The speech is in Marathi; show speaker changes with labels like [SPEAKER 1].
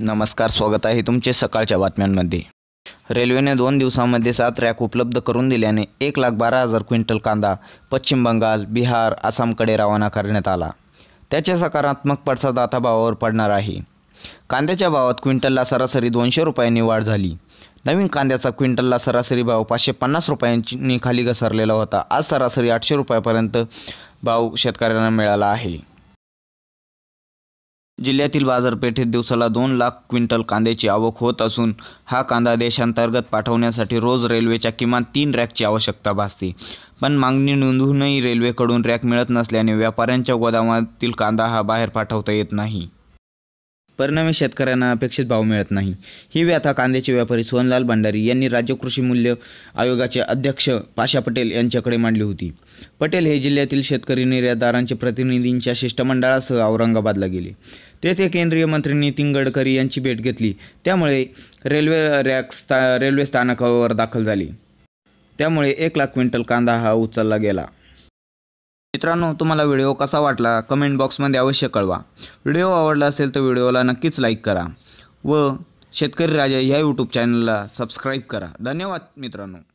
[SPEAKER 1] नमस्कार स्वागत आहे तुमचे सकाळच्या बातम्यांमध्ये रेल्वेने दोन दिवसांमध्ये सात रॅक उपलब्ध करून दिल्याने एक लाख बारा हजार क्विंटल कांदा पश्चिम बंगाल बिहार आसामकडे रवाना करण्यात आला त्याचे सकारात्मक पडसाद आता भावावर पडणार आहे कांद्याच्या भावात क्विंटलला सरासरी दोनशे रुपयांनी वाढ झाली नवीन कांद्याचा क्विंटलला सरासरी भाव पाचशे पन्नास रुपयांनी खाली घसरलेला होता आज सरासरी आठशे रुपयापर्यंत भाव शेतकऱ्यांना मिळाला आहे जिल्ह्यातील बाजारपेठेत दिवसाला दोन लाख क्विंटल कांद्याची आवक होत असून हा कांदा देशांतर्गत पाठवण्यासाठी रोज रेल्वेच्या किमान तीन रॅकची आवश्यकता भासते पण मागणी नोंदवूनही रेल्वेकडून रॅक मिळत नसल्याने व्यापाऱ्यांच्या गोदामातील कांदा हा बाहेर पाठवता येत नाही परिणामी शेतकऱ्यांना अपेक्षित भाव मिळत नाही ही व्यथा कांद्याचे व्यापारी सोहनलाल भंडारी यांनी राज्य कृषी मूल्य आयोगाचे अध्यक्ष पाशा पटेल यांच्याकडे मांडली होती पटेल हे जिल्ह्यातील शेतकरी निर्यातदारांचे प्रतिनिधींच्या शिष्टमंडळासह औरंगाबादला गेले तेथे केंद्रीय मंत्री नितीन गडकरी यांची भेट घेतली त्यामुळे रेल्वे रॅक स्था रेल्वे स्थानकावर दाखल झाली त्यामुळे एक लाख क्विंटल कांदा हा उचलला गेला मित्रांनो तुम्हाला व्हिडिओ कसा वाटला कमेंट बॉक्समध्ये अवश्य कळवा व्हिडिओ आवडला असेल तर व्हिडिओला नक्कीच लाईक करा व शेतकरी राजा ह्या यूट्यूब चॅनलला सबस्क्राईब करा धन्यवाद मित्रांनो